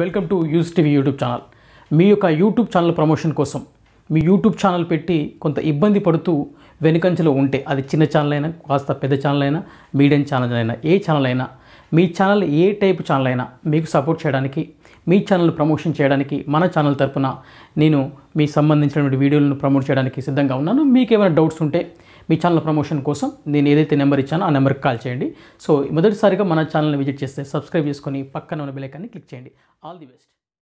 welcome to యూస్ TV YouTube channel మీ యొక్క యూట్యూబ్ ఛానల్ ప్రమోషన్ కోసం మీ యూట్యూబ్ ఛానల్ పెట్టి కొంత ఇబ్బంది పడుతూ వెనుకంచెలో ఉంటే అది చిన్న ఛానల్ అయినా కాస్త పెద్ద ఛానల్ అయినా మీడియం ఛానల్ అయినా ఏ ఛానల్ అయినా మీ ఛానల్ ఏ టైప్ ఛానల్ అయినా మీకు సపోర్ట్ చేయడానికి మీ ఛానల్ ప్రమోషన్ చేయడానికి మన ఛానల్ తరపున నేను మీ సంబంధించినటువంటి వీడియోలను ప్రమోట్ చేయడానికి సిద్ధంగా ఉన్నాను మీకు ఏమైనా డౌట్స్ ఉంటే మీ ఛానల్ ప్రమోషన్ కోసం నేను ఏదైతే నెంబర్ ఇచ్చానో ఆ నెంబర్కి కాల్ చేయండి సో మొదటిసారిగా మన ఛానల్ని విజిట్ చేస్తే సబ్స్క్రైబ్ చేసుకొని పక్కన ఉన్న బెలైకాన్ని క్లిక్ చేయండి ఆల్ ది బెస్ట్